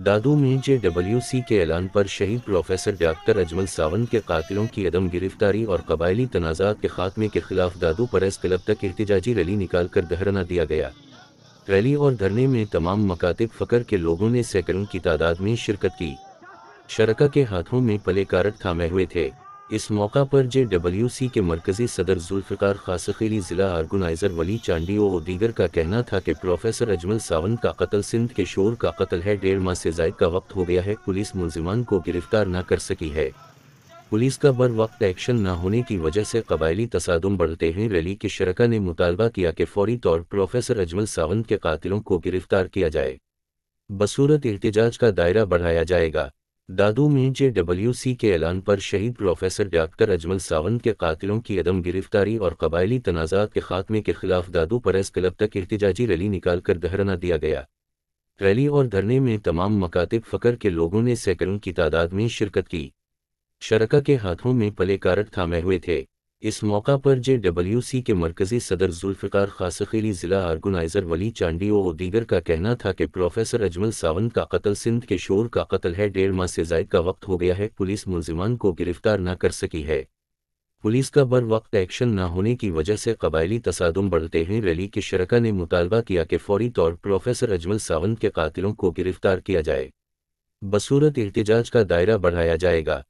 दादू में जे के ऐलान पर शहीद प्रोफेसर डॉक्टर अजमल सावन के कातिलों की अदम गिरफ्तारी और कबायली तनाज़ात के खात्मे के खिलाफ दादू परेस क्लब तक एहतजाजी रैली निकाल कर दहराना दिया गया रैली और धरने में तमाम मकातब फ़कर के लोगों ने सैकड़ों की तादाद में शिरकत की शरका के हाथों में पले कारट थामे हुए थे इस मौका पर जे डब्ल्यू सी के मरकजी सदर जुल्फ़ार खासखेली ज़िला आर्गनाइज़र वली चांडी और दीगर का कहना था कि प्रोफेसर अजमल सावंत का कत्ल सिंध के शोर का कत्ल है डेढ़ माह से जायद का वक्त हो गया है पुलिस मुलजमान को गिरफ्तार न कर सकी है पुलिस का बर वक्त एक्शन न होने की वजह से कबायली तसादम बढ़ते हैं रैली के शरका ने मुतालबा किया कि फौरी तौर प्रोफेसर अजमल सावंत के कातिलों को गिरफ्तार किया जाए बसूरत एहतजाज का दायरा बढ़ाया जाएगा दादू में जे डब्ल्यू सी के ऐलान पर शहीद प्रोफेसर डॉक्टर अजमल सावंत के कातिलों की अदम गिरफ्तारी और कबायली तनाजात के खात्मे के खिलाफ दादू परेस क्लब तक एहतजाजी रैली निकालकर धरना दिया गया रैली और धरने में तमाम मकातब फ़कर के लोगों ने सैकड़ों की तादाद में शिरकत की शरका के हाथों में पले कारट थामे हुए थे इस मौका पर जे के मरकजी सदर जुल्फ़िकार खासखीली ज़िला आर्गनाइज़र वली चांडी और दीगर का कहना था कि प्रोफेसर अजमल सावंत का कत्ल सिंध के शोर का कत्ल है डेढ़ माह से जायद का वक्त हो गया है पुलिस मुलजिमान को गिरफ्तार न कर सकी है पुलिस का बर वक्त एक्शन न होने की वजह से कबायली तसादम बढ़ते हैं रैली के शरका ने मुतालबा किया कि फौरी तौर प्रोफेसर अजमल सावंत के कातिलों को गिरफ्तार किया जाए बसूरत एहतजाज का दायरा बढ़ाया जाएगा